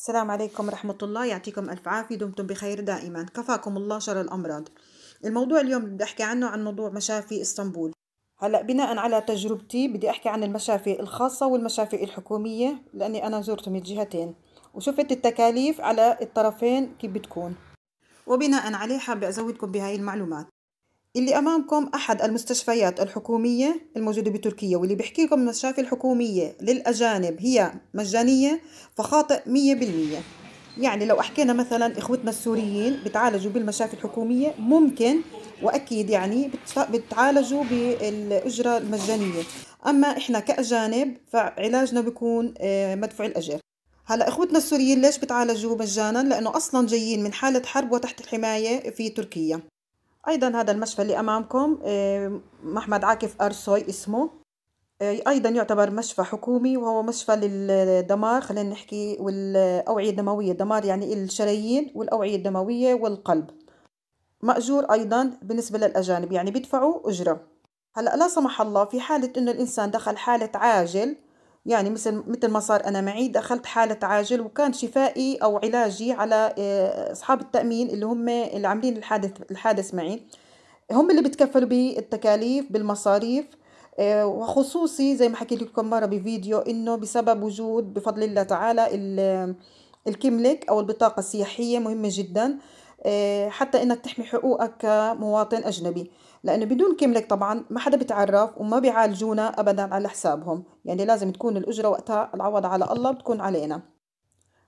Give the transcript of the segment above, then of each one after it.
السلام عليكم ورحمة الله يعطيكم ألف عافية دمتم بخير دائما كفاكم الله شر الأمراض الموضوع اليوم اللي بدي أحكي عنه عن موضوع مشافي اسطنبول هلا بناء على تجربتي بدي أحكي عن المشافي الخاصة والمشافي الحكومية لأني أنا زرت من الجهتين وشفت التكاليف على الطرفين كيف بتكون وبناء عليه حابة أزودكم بهاي المعلومات اللي أمامكم أحد المستشفيات الحكومية الموجودة بتركيا واللي بيحكي لكم المشافي الحكومية للأجانب هي مجانية فخاطئ مية بالمية يعني لو أحكينا مثلا إخوتنا السوريين بتعالجوا بالمشافي الحكومية ممكن وأكيد يعني بتعالجوا بالأجرة المجانية أما إحنا كأجانب فعلاجنا بيكون آه، مدفوع الأجر هلا اخوتنا السوريين ليش بتعالجوا مجانا؟ لانه اصلا جايين من حاله حرب وتحت الحمايه في تركيا. أيضا هذا المشفى اللي أمامكم آه، محمد عاكف أرسوي اسمه آه، أيضا يعتبر مشفى حكومي وهو مشفى للدمار خلينا نحكي والأوعية الدموية الدمار يعني الشرايين والأوعية الدموية والقلب مأجور أيضا بالنسبة للأجانب يعني بيدفعوا أجرة هلأ لا سمح الله في حالة إنه الإنسان دخل حالة عاجل يعني مثل مثل ما صار انا معي دخلت حاله عاجل وكان شفائي او علاجي على آه، اصحاب التامين اللي هم اللي عاملين الحادث الحادث معي هم اللي بتكفلوا بالتكاليف بالمصاريف آه، وخصوصي زي ما حكيت لكم مره بفيديو انه بسبب وجود بفضل الله تعالى الكملك او البطاقه السياحيه مهمه جدا آه، حتى انك تحمي حقوقك كمواطن اجنبي لأنه بدون كملك طبعا ما حدا بتعرف وما بيعالجونا أبدا على حسابهم يعني لازم تكون الأجرة وقتها العوض على الله بتكون علينا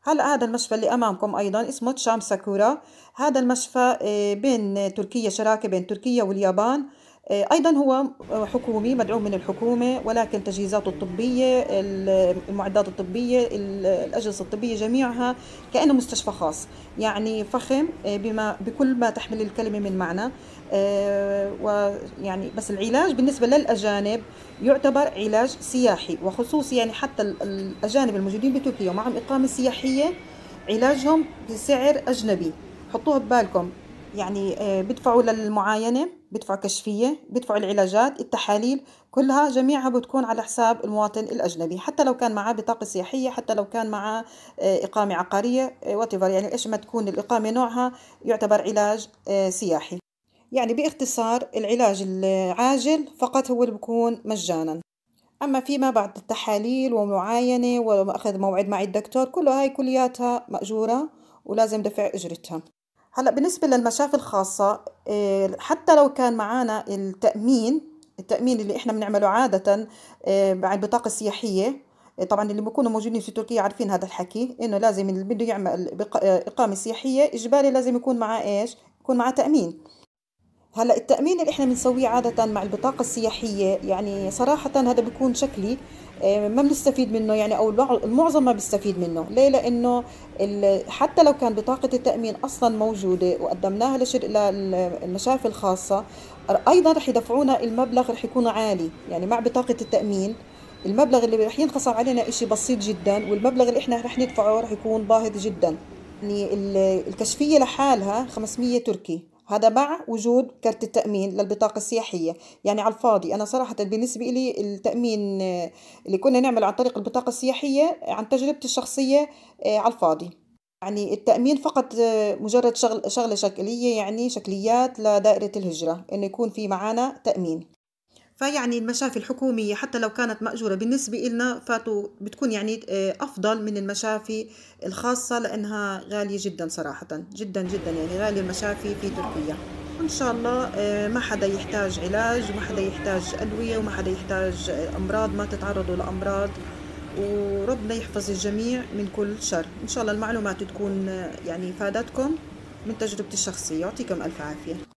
هلا هذا المشفى اللي امامكم ايضا اسمه تشام ساكورا هذا المشفى إيه، بين تركيا شراكه بين تركيا واليابان آه، أيضا هو آه، حكومي مدعوم من الحكومة ولكن تجهيزاته الطبية المعدات الطبية الأجهزة الطبية جميعها كأنه مستشفى خاص يعني فخم آه، بما بكل ما تحمل الكلمة من معنى ويعني بس العلاج بالنسبة للأجانب يعتبر علاج سياحي وخصوصي يعني حتى الأجانب الموجودين بتركيا ومعهم إقامة سياحية علاجهم بسعر أجنبي حطوها ببالكم يعني آه، بدفعوا للمعاينة بدفعوا كشفية بدفعوا العلاجات التحاليل كلها جميعها بتكون على حساب المواطن الأجنبي حتى لو كان معاه بطاقة سياحية حتى لو كان معاه آه، إقامة عقارية واتيفر آه، يعني إيش ما تكون الإقامة نوعها يعتبر علاج سياحي يعني باختصار العلاج العاجل فقط هو اللي بيكون مجانا أما فيما بعد التحاليل ومعاينة وأخذ موعد مع الدكتور كلها هاي كلياتها مأجورة ولازم دفع أجرتها هلا بالنسبة للمشافي الخاصة إيه، حتى لو كان معانا التأمين التأمين اللي احنا بنعمله عادة مع إيه، البطاقة السياحية إيه، طبعا اللي بيكونوا موجودين في تركيا عارفين هذا الحكي انه لازم اللي بده يعمل اقامه سياحيه اجباري لازم يكون معاه ايش يكون معاه تامين هلا التامين اللي احنا بنسويه عاده مع البطاقه السياحيه يعني صراحه هذا بيكون شكلي إيه، ما بنستفيد منه يعني او المعظم ما بيستفيد منه ليه لانه حتى لو كان بطاقه التامين اصلا موجوده وقدمناها لشر... للمشافي الخاصه ايضا رح يدفعونا المبلغ رح يكون عالي يعني مع بطاقه التامين المبلغ اللي رح ينخصم علينا شيء بسيط جدا والمبلغ اللي احنا رح ندفعه رح يكون باهظ جدا يعني الكشفيه لحالها 500 تركي هذا مع وجود كرت التأمين للبطاقة السياحية يعني على الفاضي أنا صراحة بالنسبة لي التأمين اللي كنا نعمل عن طريق البطاقة السياحية عن تجربتي الشخصية آه، على الفاضي يعني التأمين فقط آه، مجرد شغل شغلة شكلية يعني شكليات لدائرة الهجرة إنه يكون في معانا تأمين فيعني المشافي الحكومية حتى لو كانت مأجورة بالنسبة إلنا فاتو بتكون يعني آه، أفضل من المشافي الخاصة لأنها غالية جدا صراحة جدا جدا يعني غالية المشافي في تركيا وإن شاء الله آه، ما حدا يحتاج علاج وما حدا يحتاج أدوية وما حدا يحتاج آه، أمراض ما تتعرضوا لأمراض وربنا يحفظ الجميع من كل شر إن شاء الله المعلومات تكون يعني فادتكم من تجربتي الشخصية يعطيكم ألف عافية